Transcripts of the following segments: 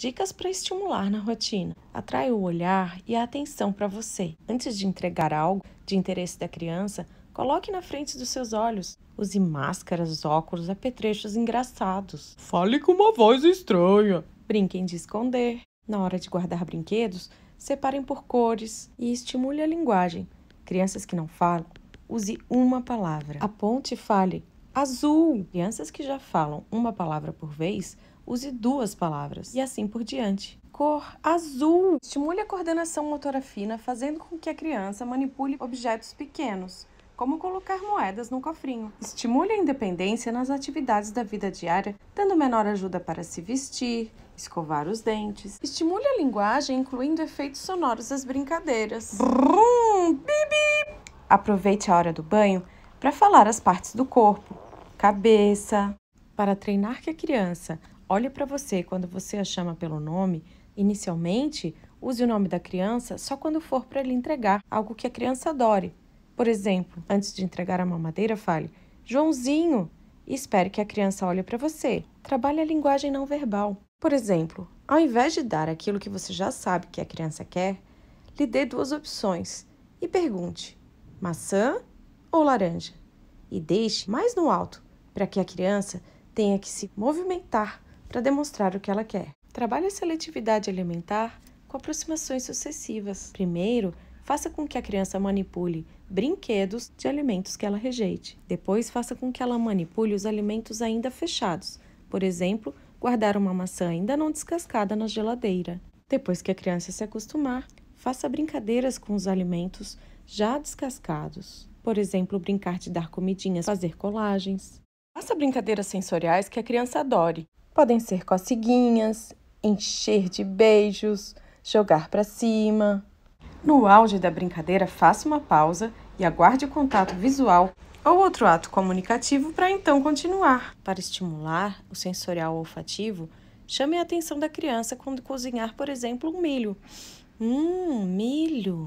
Dicas para estimular na rotina. Atrai o olhar e a atenção para você. Antes de entregar algo de interesse da criança, coloque na frente dos seus olhos. Use máscaras, óculos, apetrechos engraçados. Fale com uma voz estranha. Brinquem de esconder. Na hora de guardar brinquedos, separem por cores e estimule a linguagem. Crianças que não falam, use uma palavra. Aponte e fale: Azul! Crianças que já falam uma palavra por vez, use duas palavras e assim por diante. Cor azul! Estimule a coordenação motora fina, fazendo com que a criança manipule objetos pequenos, como colocar moedas no cofrinho. Estimule a independência nas atividades da vida diária, dando menor ajuda para se vestir, escovar os dentes. Estimule a linguagem incluindo efeitos sonoros das brincadeiras. Brum, bibi. Aproveite a hora do banho para falar as partes do corpo, cabeça. Para treinar que a criança olhe para você quando você a chama pelo nome, inicialmente use o nome da criança só quando for para lhe entregar algo que a criança adore. Por exemplo, antes de entregar a mamadeira, fale: Joãozinho! E espere que a criança olhe para você. Trabalhe a linguagem não verbal. Por exemplo, ao invés de dar aquilo que você já sabe que a criança quer, lhe dê duas opções e pergunte: maçã ou laranja e deixe mais no alto para que a criança tenha que se movimentar para demonstrar o que ela quer. Trabalhe a seletividade alimentar com aproximações sucessivas. Primeiro, faça com que a criança manipule brinquedos de alimentos que ela rejeite. Depois, faça com que ela manipule os alimentos ainda fechados, por exemplo, guardar uma maçã ainda não descascada na geladeira. Depois que a criança se acostumar, faça brincadeiras com os alimentos já descascados. Por exemplo, brincar de dar comidinhas, fazer colagens. Faça brincadeiras sensoriais que a criança adore. Podem ser coceguinhas, encher de beijos, jogar para cima. No auge da brincadeira, faça uma pausa e aguarde o contato visual ou outro ato comunicativo para então continuar. Para estimular o sensorial olfativo, chame a atenção da criança quando cozinhar, por exemplo, um milho. Hum, milho!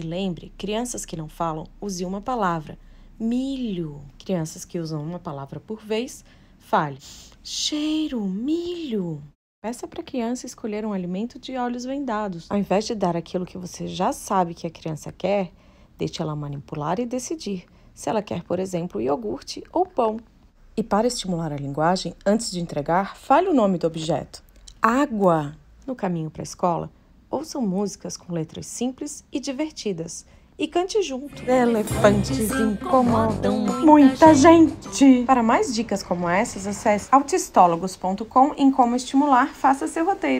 E lembre, crianças que não falam, use uma palavra. Milho. Crianças que usam uma palavra por vez, fale. Cheiro, milho. Peça para a criança escolher um alimento de olhos vendados. Ao invés de dar aquilo que você já sabe que a criança quer, deixe ela manipular e decidir se ela quer, por exemplo, iogurte ou pão. E para estimular a linguagem, antes de entregar, fale o nome do objeto. Água. No caminho para a escola, Ouçam músicas com letras simples e divertidas. E cante junto. Elefantes incomodam muita gente. Para mais dicas como essas, acesse autistólogos.com em como estimular, faça seu roteiro.